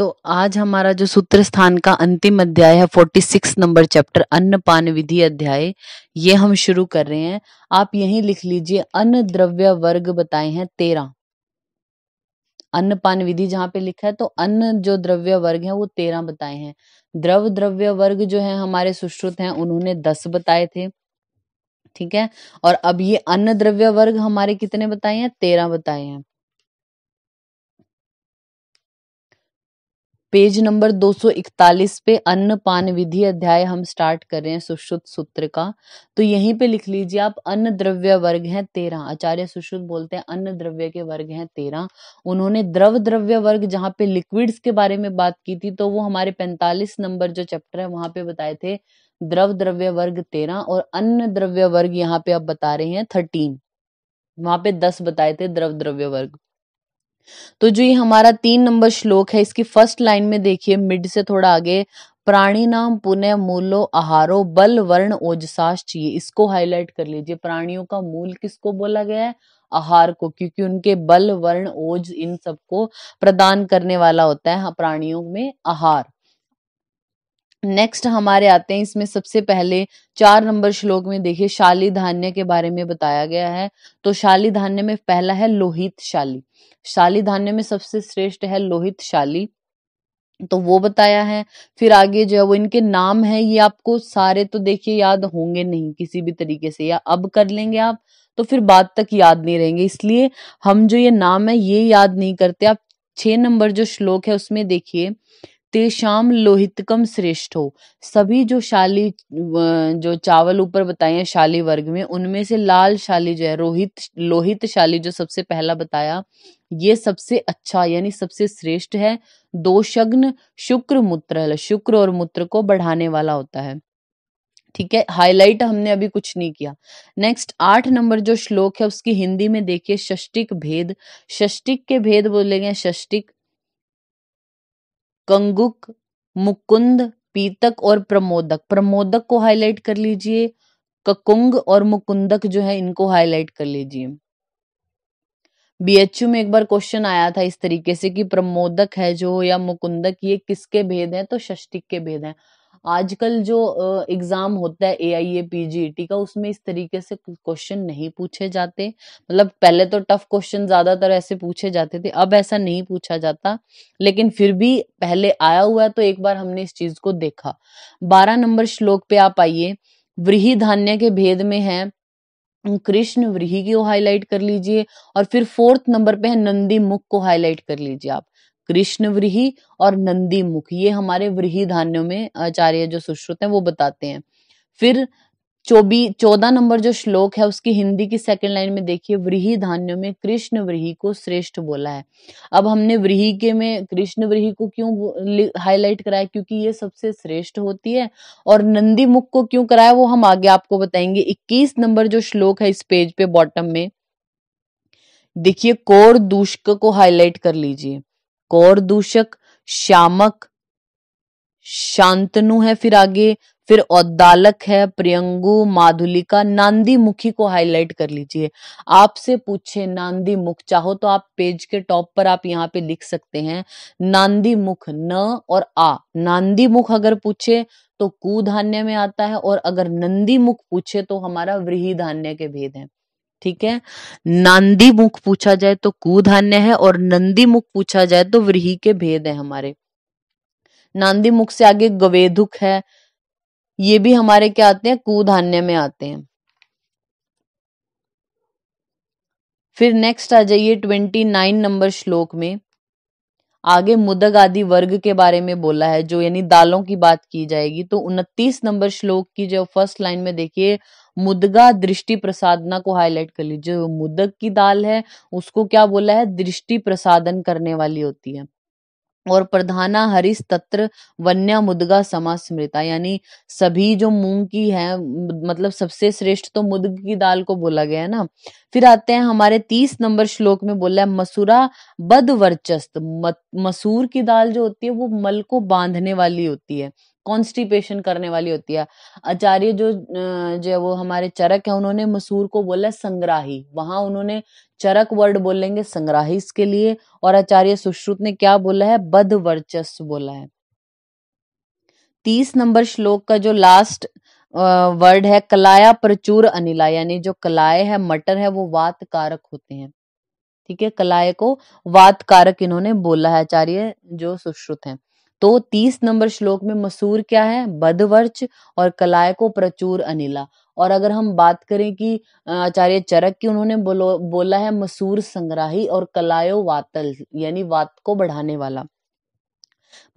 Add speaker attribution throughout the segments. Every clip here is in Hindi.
Speaker 1: तो आज हमारा जो सूत्र स्थान का अंतिम अध्याय है फोर्टी सिक्स नंबर चैप्टर अन्न पान विधि अध्याय ये हम शुरू कर रहे हैं आप यही लिख लीजिए अन्न द्रव्य वर्ग बताए हैं तेरह अन्न पान विधि जहां पे लिखा है तो अन्न जो द्रव्य वर्ग है वो तेरह बताए हैं द्रव द्रव्य वर्ग जो है हमारे सुश्रुत हैं उन्होंने दस बताए थे ठीक है और अब ये अन्न द्रव्य वर्ग हमारे कितने बताए हैं तेरह बताए हैं पेज नंबर 241 पे अन्न पान विधि अध्याय हम स्टार्ट कर रहे हैं सुश्रुत सूत्र का तो यहीं पे लिख लीजिए आप अन्न द्रव्य वर्ग हैं तेरह आचार्य सुश्रुत बोलते हैं अन्न द्रव्य के वर्ग हैं तेरह उन्होंने द्रव द्रव्य वर्ग जहाँ पे लिक्विड्स के बारे में बात की थी तो वो हमारे पैंतालीस नंबर जो चैप्टर है वहां पे बताए थे द्रव द्रव्य वर्ग तेरह और अन्न द्रव्य वर्ग यहाँ पे आप बता रहे हैं थर्टीन वहां पे दस बताए थे द्रव द्रव्य वर्ग तो जो ये हमारा तीन नंबर श्लोक है इसकी फर्स्ट लाइन में देखिए मिड से थोड़ा आगे प्राणी नाम पुनः मूलो आहारो बल वर्ण ओजसाश चाहिए इसको हाईलाइट कर लीजिए प्राणियों का मूल किसको बोला गया है आहार को क्योंकि उनके बल वर्ण ओज इन सबको प्रदान करने वाला होता है हाँ, प्राणियों में आहार नेक्स्ट हमारे आते हैं इसमें सबसे पहले चार नंबर श्लोक में देखिए शाली धान्य के बारे में बताया गया है तो शाली धान्य में पहला है लोहित शाली शाली धान्य में सबसे श्रेष्ठ है लोहित शाली तो वो बताया है फिर आगे जो है वो इनके नाम है ये आपको सारे तो देखिए याद होंगे नहीं किसी भी तरीके से या अब कर लेंगे आप तो फिर बाद तक याद नहीं रहेंगे इसलिए हम जो ये नाम है ये याद नहीं करते आप छह नंबर जो श्लोक है उसमें देखिए तेषाम लोहितकम हो सभी जो शाली जो चावल ऊपर बताए हैं शाली वर्ग में उनमें से लाल शाली जो है रोहित लोहित शाली जो सबसे पहला बताया ये सबसे अच्छा यानी सबसे श्रेष्ठ है दो शग्न शुक्र मूत्र शुक्र और मूत्र को बढ़ाने वाला होता है ठीक है हाईलाइट हमने अभी कुछ नहीं किया नेक्स्ट आठ नंबर जो श्लोक है उसकी हिंदी में देखिए षष्टिक भेद षष्टिक के भेद बोले गए षष्टिक कंगुक मुकुंद पीतक और प्रमोदक प्रमोदक को हाईलाइट कर लीजिए ककुंग और मुकुंदक जो है इनको हाईलाइट कर लीजिए बीएचयू में एक बार क्वेश्चन आया था इस तरीके से कि प्रमोदक है जो या मुकुंदक ये किसके भेद हैं तो षष्टिक के भेद हैं आजकल जो एग्जाम होता है ए आई ए पीजीईटी का उसमें इस तरीके से क्वेश्चन नहीं पूछे जाते मतलब पहले तो टफ क्वेश्चन ज्यादातर ऐसे पूछे जाते थे अब ऐसा नहीं पूछा जाता लेकिन फिर भी पहले आया हुआ है तो एक बार हमने इस चीज को देखा बारह नंबर श्लोक पे आप आइए व्रीही धान्य के भेद में है कृष्ण व्रीही को हाईलाइट कर लीजिए और फिर फोर्थ नंबर पे है नंदी मुख को हाईलाइट कर लीजिए आप कृष्ण व्रीही और नंदी मुख ये हमारे व्रीही धान्यों में आचार्य जो सुश्रुत है वो बताते हैं फिर चौबी चौदह नंबर जो श्लोक है उसकी हिंदी की सेकंड लाइन में देखिए व्रीही धान्यों में कृष्ण व्रीही को श्रेष्ठ बोला है अब हमने व्रीही के में कृष्ण व्रीही को क्यों हाईलाइट कराया क्योंकि ये सबसे श्रेष्ठ होती है और नंदी मुख को क्यों कराया वो हम आगे आपको बताएंगे इक्कीस नंबर जो श्लोक है इस पेज पे बॉटम में देखिए कोर दुष्क को हाईलाइट कर लीजिए कौर दूषक श्यामक शांतनु है फिर आगे फिर औद्दालक है प्रियंगु माधुलिका नांदी मुखी को हाईलाइट कर लीजिए आपसे पूछे नांदी मुख चाहो तो आप पेज के टॉप पर आप यहाँ पे लिख सकते हैं नांदी मुख न और आ नांदी मुख अगर पूछे तो कुधान्य धान्य में आता है और अगर नंदी मुख पूछे तो हमारा व्रीही धान्य के भेद है ठीक है नांदी मुख पूछा जाए तो कुधान्य है और नंदी मुख पूछा जाए तो व्रीही के भेद है हमारे नांदी मुख से आगे गवेधुक है ये भी हमारे क्या आते हैं कुधान्य में आते हैं फिर नेक्स्ट आ जाइए ट्वेंटी नाइन नंबर श्लोक में आगे मुदग आदि वर्ग के बारे में बोला है जो यानी दालों की बात की जाएगी तो उनतीस नंबर श्लोक की जो फर्स्ट लाइन में देखिए मुदगा दृष्टि प्रसादना को हाईलाइट कर लीजिए जो मुदक की दाल है उसको क्या बोला है दृष्टि प्रसादन करने वाली होती है और प्रधाना हरिस तत्र वन्य मुदगा समा स्मृता यानी सभी जो मूंग की है मतलब सबसे श्रेष्ठ तो मुदग की दाल को बोला गया है ना फिर आते हैं हमारे तीस नंबर श्लोक में बोला है मसूरा बद वर्चस्त मसूर की दाल जो होती है वो मल को बांधने वाली होती है कॉन्स्टिपेशन करने वाली होती है आचार्य जो जो वो हमारे चरक है उन्होंने मसूर को बोला संग्राही वहां उन्होंने चरक वर्ड बोलेंगे संग्राही इसके लिए और आचार्य सुश्रुत ने क्या बोला है बद वर्चस्व बोला है तीस नंबर श्लोक का जो लास्ट वर्ड है कलाया प्रचुर अनिला यानी जो कलाय है मटर है वो वात कारक होते हैं ठीक है कलाय को वात कारक इन्होंने बोला है आचार्य जो सुश्रुत हैं तो तीस नंबर श्लोक में मसूर क्या है बदवर्च और कलाय को प्रचुर अनिला और अगर हम बात करें कि आचार्य चरक की उन्होंने बोलो बोला है मसूर संग्राही और कलायो वातल यानी वात को बढ़ाने वाला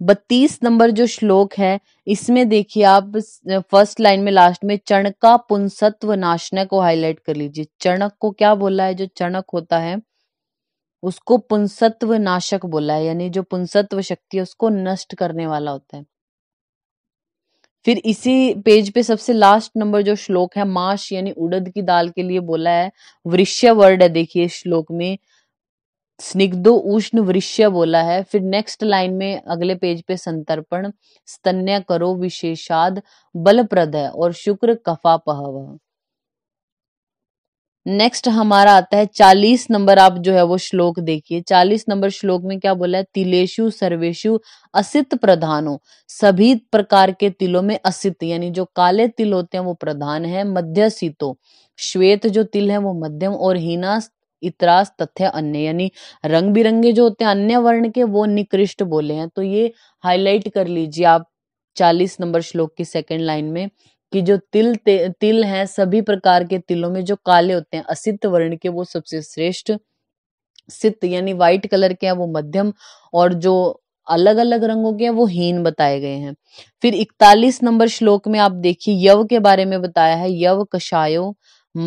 Speaker 1: बत्तीस नंबर जो श्लोक है इसमें देखिए आप फर्स्ट लाइन में लास्ट में चणका पुंसत्व नाशना को हाईलाइट कर लीजिए चणक को क्या बोला है जो चणक होता है उसको पुंसत्व नाशक बोला है यानी जो पुंसत्व शक्ति है उसको नष्ट करने वाला होता है फिर इसी पेज पे सबसे लास्ट नंबर जो श्लोक है माश यानी उड़द की दाल के लिए बोला है वृक्ष वर्ड है देखिए श्लोक में स्निग्धो उष्ण वृक्ष बोला है फिर नेक्स्ट लाइन में अगले पेज पे संतर्पण स्तन्य करो विशेषाद बलप्रद है और शुक्र कफा पहव नेक्स्ट हमारा आता है चालीस नंबर आप जो है वो श्लोक देखिए चालीस नंबर श्लोक में क्या बोला है तिलेशु सर्वेशु असित प्रधानो सभी प्रकार के तिलों में असित यानी जो काले तिल होते हैं वो प्रधान है मध्य सीतो श्वेत जो तिल है वो मध्यम और हीना इतरास तथ्य अन्य यानी रंग बिरंगे जो होते हैं अन्य वर्ण के वो निकृष्ट बोले हैं तो ये हाईलाइट कर लीजिए आप चालीस नंबर श्लोक की सेकेंड लाइन में कि जो तिल तिल हैं सभी प्रकार के तिलों में जो काले होते हैं असित वर्ण के वो सबसे श्रेष्ठ सित यानी व्हाइट कलर के हैं वो मध्यम और जो अलग अलग रंगों के हैं वो हीन बताए गए हैं फिर इकतालीस नंबर श्लोक में आप देखिए यव के बारे में बताया है यव कषायो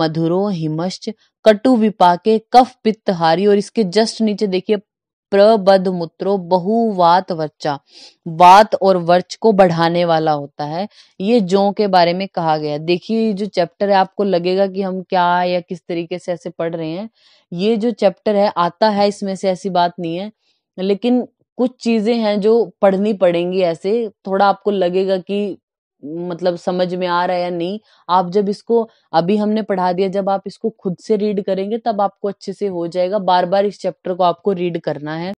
Speaker 1: मधुरो हिमश्च कटु विपाके कफ पित्त हारी और इसके जस्ट नीचे देखिए मूत्रो बहुवात वर्चा वात और वर्च को बढ़ाने वाला होता है ये जो के बारे में कहा गया देखिए जो चैप्टर है आपको लगेगा कि हम क्या या किस तरीके से ऐसे पढ़ रहे हैं ये जो चैप्टर है आता है इसमें से ऐसी बात नहीं है लेकिन कुछ चीजें हैं जो पढ़नी पड़ेंगी ऐसे थोड़ा आपको लगेगा कि मतलब समझ में आ रहा है या नहीं आप जब इसको अभी हमने पढ़ा दिया जब आप इसको खुद से रीड करेंगे तब आपको अच्छे से हो जाएगा बार बार इस चैप्टर को आपको रीड करना है